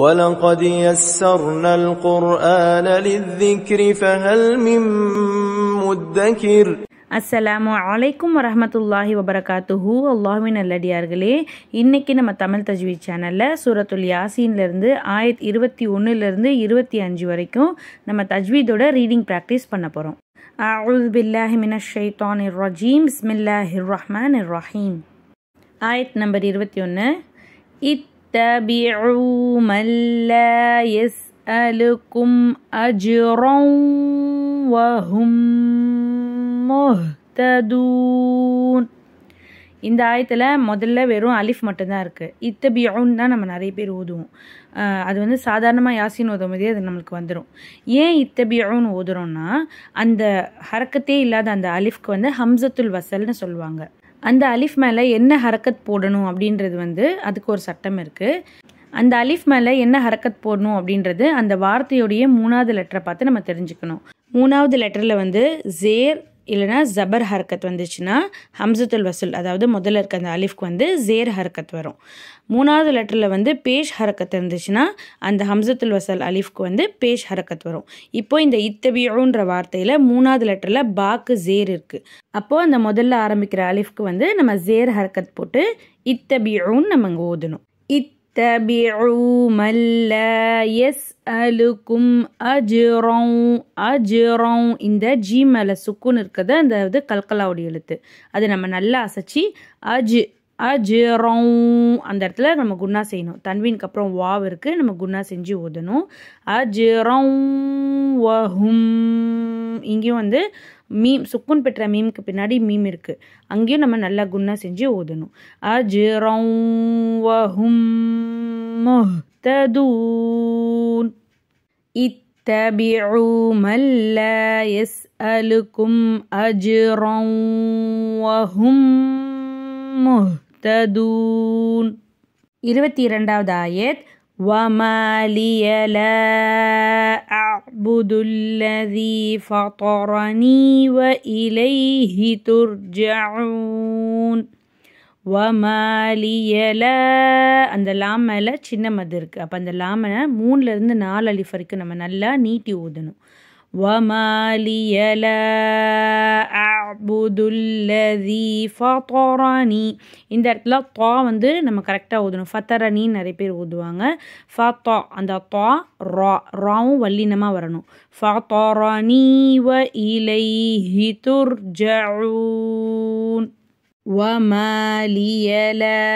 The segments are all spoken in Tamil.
ولقد يسرنا القرآن للذكر فهل من مدكر அஸ்ஸலாமு அலைக்கும் வரமத்துல்லாஹி வபரகாத்துஹு அல்லாஹுவின் அல்லடியார்களே இன்னைக்கு நம்ம தமிழ் தஜ்வீத் சேனலில் சூரத்துல் இருந்து ஆயிரத்தி இருபத்தி ஒன்றுலேருந்து இருபத்தி அஞ்சு வரைக்கும் நம்ம தஜ்வீதோட ரீடிங் ப்ராக்டிஸ் பண்ண போகிறோம் அவுல் பில்லாஹி மினஷ் ஷைத்தான் இர் ரஜீம் பிஸ்மில்லாஹிர் ரஹ்மான் இர் ரஹீம் ஆயத் நம்பர் இருபத்தி ஒன்று இத் واتبعوا من لا يسألكم أجرا وهم مهتدون இந்த ஆயத்தில் முதல்ல வெறும் அலிஃப் மட்டும்தான் இருக்குது இத்தபியோன்னு தான் நம்ம நிறைய பேர் ஓதுவோம் அது வந்து சாதாரணமாக யாசின் ஓதும் போதே அது நம்மளுக்கு வந்துடும் ஏன் இத்தபியோன்னு ஓதுறோன்னா அந்த ஹரக்கத்தே இல்லாத அந்த அலிஃப்க்கு வந்து ஹம்சத்துல் வசல்னு சொல்லுவாங்க அந்த அலிஃப் மேலே என்ன ஹரக்கத் போடணும் அப்படின்றது வந்து அதுக்கு ஒரு சட்டம் இருக்குது அந்த அலிஃப் மேலே என்ன ஹரக்கத் போடணும் அப்படின்றது அந்த வார்த்தையுடைய மூணாவது லெட்டரை பார்த்து நம்ம தெரிஞ்சுக்கணும் மூணாவது லெட்டரில் வந்து ஜேர் இல்லைனா ஜபர் ஹர்கத் வந்துச்சுன்னா ஹம்சத்துல் வசூல் அதாவது முதல்ல இருக்க அந்த அலிஃப்க்கு வந்து ஜேர் ஹர்கத் வரும் மூணாவது லெட்டரில் வந்து பேஷ் ஹரக்கத் இருந்துச்சுன்னா அந்த ஹம்சத்துல் வசல் அலிஃப்க்கு வந்து பேஷ் ஹரக்கத் வரும் இப்போ இந்த இத்தபியோன்ற வார்த்தையில் மூணாவது லெட்டரில் பாக்கு ஜேர் இருக்குது அப்போது அந்த முதல்ல ஆரம்பிக்கிற அலிஃப்க்கு வந்து நம்ம ஜேர் ஹரக்கத் போட்டு இத்தபியோன்னு நம்ம அங்கே ஓதணும் இத் تَتَّبِعُوا مَنْ لَا يَسْأَلُكُمْ أَجْرًا أَجْرًا இந்த ஜீமல சுக்குன்னு இருக்கிறது அந்த இது கல்கலாவுடைய எழுத்து அது நம்ம நல்லா அசைச்சி அஜ் அஜ்ரோம் அந்த இடத்துல நம்ம குண்ணா செய்யணும் தன்வீனுக்கு அப்புறம் வாவ் இருக்குது நம்ம குண்ணா செஞ்சு ஓதணும் அஜ்ரோம் வஹும் இங்கேயும் வந்து மீம் சுக்குன் பெற்ற மீமுக்கு பின்னாடி மீம் இருக்குது அங்கேயும் நம்ம நல்லா குன்னா செஞ்சு ஓதணும் அஜ்ரவும் ததூன் اتبعوا من لا يسألكم أجرا இருபத்தி இரண்டாவது ஆயத் وما لي لا أعبد الذي فطرني وإليه ترجعون வமாலியல அந்த லாமையில் சின்ன மது இருக்கு அப்போ அந்த லாமனை மூணுலேருந்து நாலு அலிஃப் வரைக்கும் நம்ம நல்லா நீட்டி ஊதணும் வமாலியல ஆ அபுதுல்லதி ஃபத்தரணி இந்த இடத்துல தா வந்து நம்ம கரெக்டாக ஓதணும் ஃபத்தரணின்னு நிறைய பேர் ஓதுவாங்க ஃபத்தா அந்த தா ரா ராவும் வல்லினமாக வரணும் ஃபத்தோரானி வ இலைஹி துர்ஜூன் وما لي لا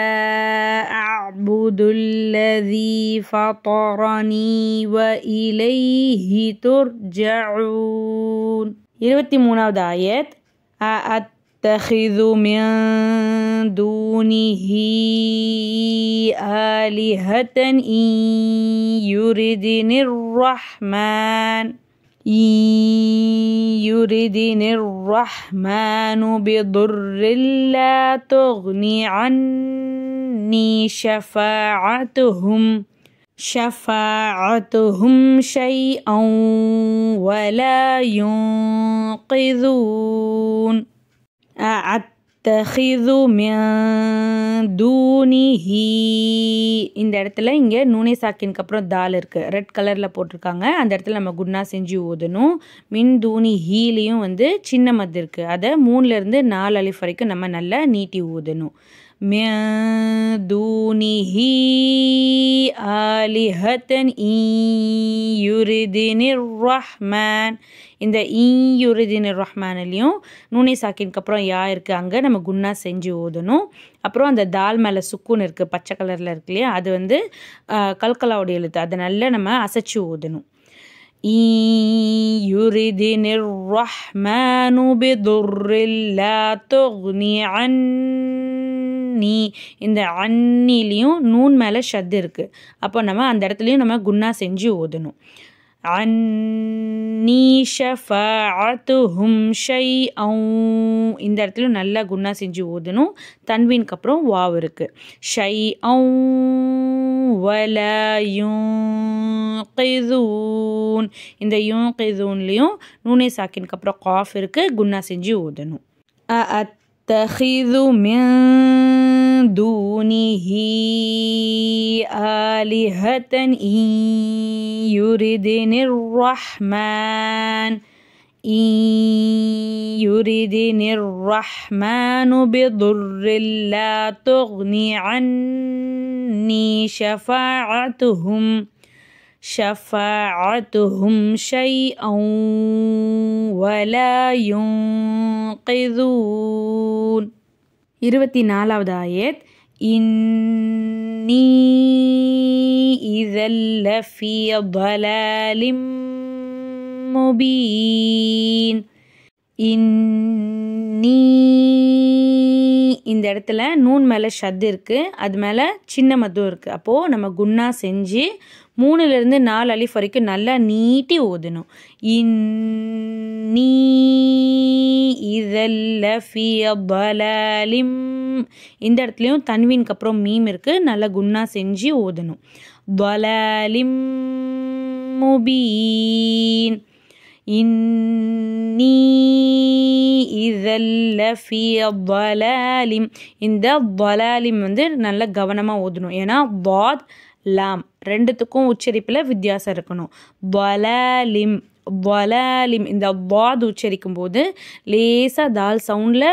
أعبد الذي فطرني وإليه ترجعون இருபத்தி மூணாவது ஆயத் أأتخذ من دونه آلهة إن يردني الرحمن إن يردني الرحمن بضر لا تغني عني شفاعتهم شفاعتهم ஷைஅன் ولا ينقذون أأتخذ தூனிஹி இந்த இடத்துல இங்கே நூனே சாக்கினுக்கு அப்புறம் தால் இருக்குது ரெட் கலரில் போட்டிருக்காங்க அந்த இடத்துல நம்ம குன்னா செஞ்சு ஓதணும் மின் தூனி ஹீலையும் வந்து சின்ன மது இருக்குது அதை மூணுலேருந்து நாலு அலிஃப் வரைக்கும் நம்ம நல்லா நீட்டி ஓதணும் من دونه آلهة إن இந்த ஈயுருதின் ரஹ்மான்லையும் நூனி சாக்கின்க்கு அப்புறம் யா இருக்குது அங்கே நம்ம குன்னா செஞ்சு ஓதணும் அப்புறம் அந்த தால் மேலே சுக்குன்னு இருக்குது பச்சை கலரில் இருக்கு இல்லையா அது வந்து கல்கலாவுடைய எழுத்து அதை நல்லா நம்ம அசைச்சு ஓதணும் يردن الرحمن بضر لا تغني عنه நீ இந்த அன்னிலையும் நூன் மேலே ஷத்து இருக்குது அப்போ நம்ம அந்த இடத்துலையும் நம்ம குன்னா செஞ்சு ஓதணும் அந்நீஷும் ஷை இந்த இடத்துலையும் நல்லா குன்னா செஞ்சு ஓதணும் தன்வீனுக்கு அப்புறம் வாவ் இருக்குது ஷை அவும் வலயூன் இந்த யூ கைதூன்லேயும் நூனே சாக்கினுக்கு அப்புறம் காஃப் இருக்குது குன்னா செஞ்சு ஓதணும் அ أتخذ من دونه آلهة إن يردني الرحمن إن يردني الرحمن بضر لا تغني عني شفاعتهم شفاعتهم شيئا ولا ينقذون இருபத்தி நாலாவது ஆயத் إني إذا لفي ضلال مبين إني இந்த இடத்துல நூன் மேலே ஷத் இருக்குது அது மேலே சின்ன மதும் இருக்குது அப்போது நம்ம குன்னா செஞ்சு மூணுலேருந்து நாலு அலிஃப் வரைக்கும் நல்லா நீட்டி ஓதணும் இன் நீ இதல்லிம் இந்த இடத்துலையும் தன்வீனுக்கு அப்புறம் மீம் இருக்குது நல்லா குன்னா செஞ்சு ஓதணும் பலாலிம் முபீன் இன்னி இதல்லஃபியலாலிம் இந்த வலாலிம் வந்து நல்ல கவனமாக ஓதணும் ஏன்னா வாத் லாம் ரெண்டுத்துக்கும் உச்சரிப்பில் வித்தியாசம் இருக்கணும் வலாலிம் வலாலிம் இந்த வாத் உச்சரிக்கும் போது லேசாக தால் சவுண்டில்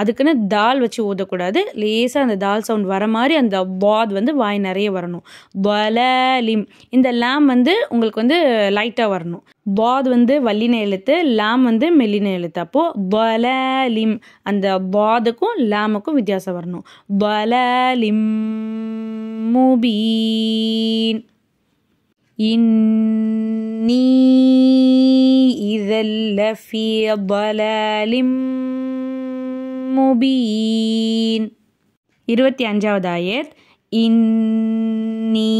அதுக்குன்னு தால் வச்சு ஊதக்கூடாது லேசாக அந்த தால் சவுண்ட் வர மாதிரி அந்த வாத் வந்து வாய் நிறைய வரணும் வலாலிம் இந்த லேம் வந்து உங்களுக்கு வந்து லைட்டாக வரணும் பாத் வந்து வல்லின எழுத்து லேம் வந்து மெல்லின எழுத்து அப்போது பலலிம் அந்த பாதுக்கும் லேமுக்கும் வித்தியாசம் வரணும் பலலிம் முபீன் இன் في ضلال مبين இருபத்தி அஞ்சாவது ஆயத் இன்னி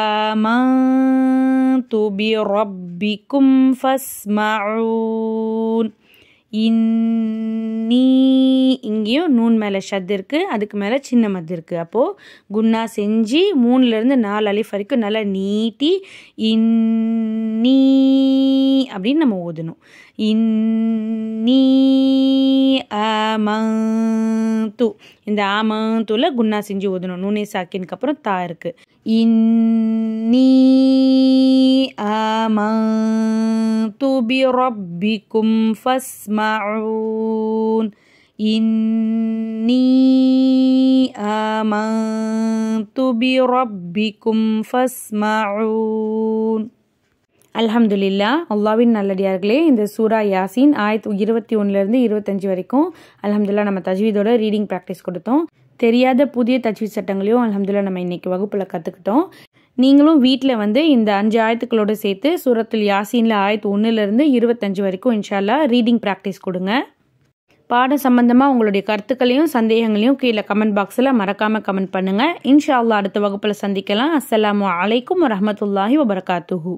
ஆமந்து பிரப்பிக்கும் ஃபஸ்மூன் இன்னி இங்கேயும் நூன் மேலே ஷத் இருக்குது அதுக்கு மேலே சின்ன மத் இருக்குது அப்போது குன்னா செஞ்சு மூணுலேருந்து நாலு அலிஃப் வரைக்கும் நல்லா நீட்டி இன்னி அப்படின்னு நம்ம ஓதணும் இன்னி அமந்து இந்த அமந்துல குன்னா செஞ்சு ஓதணும் நூனே சாக்கினுக்கு அப்புறம் தா இருக்கு இன்னி அமந்து பி ரப்பிக்கும் ஃபஸ்மஊன் இன்னி آمنت بربكم فاسمعون அல்ஹம்துல்லா அல்லாவின் நல்லடியார்களே இந்த சூரா யாசின் ஆயிரத்தி இருபத்தி ஒன்றுலேருந்து இருபத்தஞ்சு வரைக்கும் அலமதுல்லா நம்ம தஜ்வீதோட ரீடிங் ப்ராக்டிஸ் கொடுத்தோம் தெரியாத புதிய தஜ்வீத் சட்டங்களையும் அலமதுல்லா நம்ம இன்னைக்கு வகுப்பில் கற்றுக்கிட்டோம் நீங்களும் வீட்டில் வந்து இந்த அஞ்சு ஆயத்துக்களோடு சேர்த்து சூரத்துல் யாசினில் ஆயிரத்து ஒன்றுலேருந்து இருபத்தஞ்சு வரைக்கும் இன்ஷால்லா ரீடிங் ப்ராக்டிஸ் கொடுங்க பாடம் சம்பந்தமாக உங்களுடைய கருத்துக்களையும் சந்தேகங்களையும் கீழே கமெண்ட் பாக்ஸில் மறக்காமல் கமெண்ட் பண்ணுங்கள் இன்ஷா அல்லா அடுத்த வகுப்பில் சந்திக்கலாம் அஸ்லாம் வலைக்கம் வரமத்துல்லாஹி வபர்காத்துஹூ